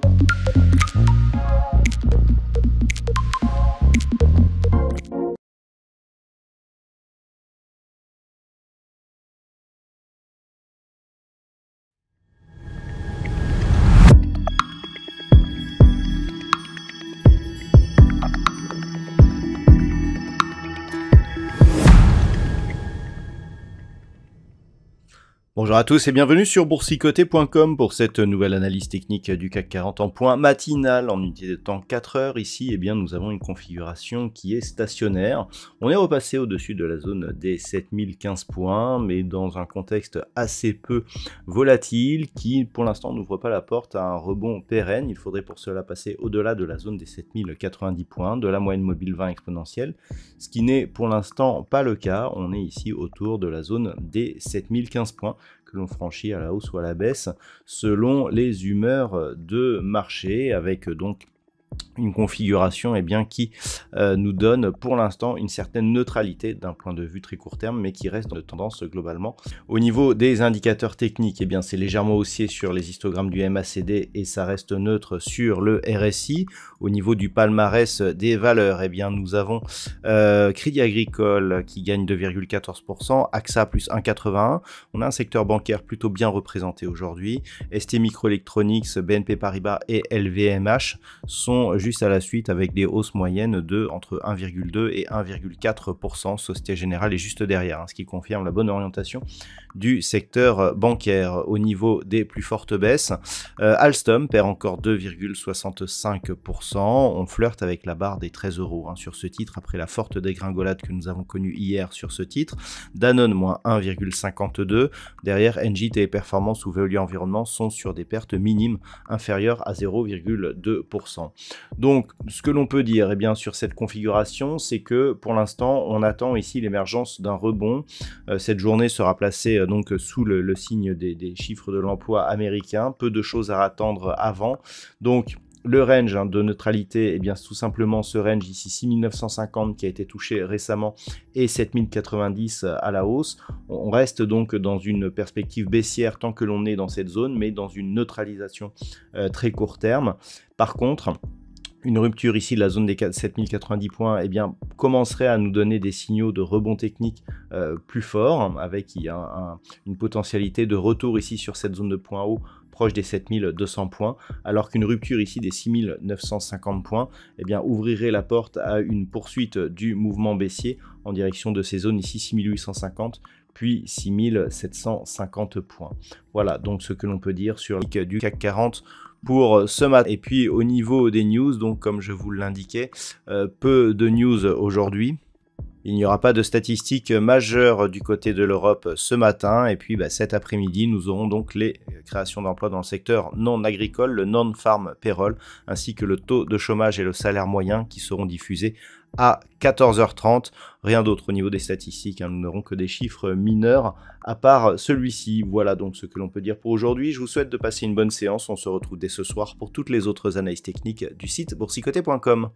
Thank you. Bonjour à tous et bienvenue sur boursicoté.com pour cette nouvelle analyse technique du CAC 40 en point matinal en unité de temps 4 heures. Ici, et eh bien, nous avons une configuration qui est stationnaire. On est repassé au-dessus de la zone des 7015 points, mais dans un contexte assez peu volatile qui, pour l'instant, n'ouvre pas la porte à un rebond pérenne. Il faudrait pour cela passer au-delà de la zone des 7090 points, de la moyenne mobile 20 exponentielle, ce qui n'est pour l'instant pas le cas. On est ici autour de la zone des 7015 points l'on franchit à la hausse ou à la baisse selon les humeurs de marché, avec donc une configuration eh bien, qui euh, nous donne pour l'instant une certaine neutralité d'un point de vue très court terme, mais qui reste de tendance globalement. Au niveau des indicateurs techniques, eh c'est légèrement haussier sur les histogrammes du MACD et ça reste neutre sur le RSI. Au niveau du palmarès des valeurs, eh bien, nous avons euh, Crédit Agricole qui gagne 2,14%, AXA plus 1,81%. On a un secteur bancaire plutôt bien représenté aujourd'hui. ST Microelectronics, BNP Paribas et LVMH sont euh, juste à la suite avec des hausses moyennes de entre 1,2 et 1,4%. Société Générale est juste derrière, hein, ce qui confirme la bonne orientation du secteur euh, bancaire. Au niveau des plus fortes baisses, euh, Alstom perd encore 2,65%. On flirte avec la barre des 13 euros hein, sur ce titre après la forte dégringolade que nous avons connue hier sur ce titre. Danone moins 1,52. Derrière, et Performance ou Veolia Environnement sont sur des pertes minimes inférieures à 0,2%. Donc, ce que l'on peut dire eh bien, sur cette configuration, c'est que pour l'instant, on attend ici l'émergence d'un rebond. Euh, cette journée sera placée euh, donc sous le, signe des, chiffres de l'emploi américain. Peu de choses à attendre avant. Donc, le range hein, de neutralité, et eh bien, tout simplement ce range ici 6950 qui a été touché récemment et 7090 à la hausse. On reste donc dans une perspective baissière tant que l'on est dans cette zone, mais dans une neutralisation euh, très court terme. Par contre, une rupture ici de la zone des 7090 points eh bien, commencerait à nous donner des signaux de rebond technique euh, plus fort avec une potentialité de retour ici sur cette zone de points haut proche des 7200 points, alors qu'une rupture ici des 6950 points eh bien, ouvrirait la porte à une poursuite du mouvement baissier en direction de ces zones ici 6850 puis 6750 points. Voilà donc ce que l'on peut dire sur du CAC 40 pour euh, ce matin. Et puis au niveau des news, donc comme je vous l'indiquais, euh, peu de news aujourd'hui. Il n'y aura pas de statistiques majeures du côté de l'Europe ce matin. Et puis bah, cet après-midi, nous aurons donc les créations d'emplois dans le secteur non agricole, le non-farm payroll, ainsi que le taux de chômage et le salaire moyen qui seront diffusés à 14h30. Rien d'autre au niveau des statistiques, hein. nous n'aurons que des chiffres mineurs à part celui-ci. Voilà donc ce que l'on peut dire pour aujourd'hui. Je vous souhaite de passer une bonne séance. On se retrouve dès ce soir pour toutes les autres analyses techniques du site boursicoté.com.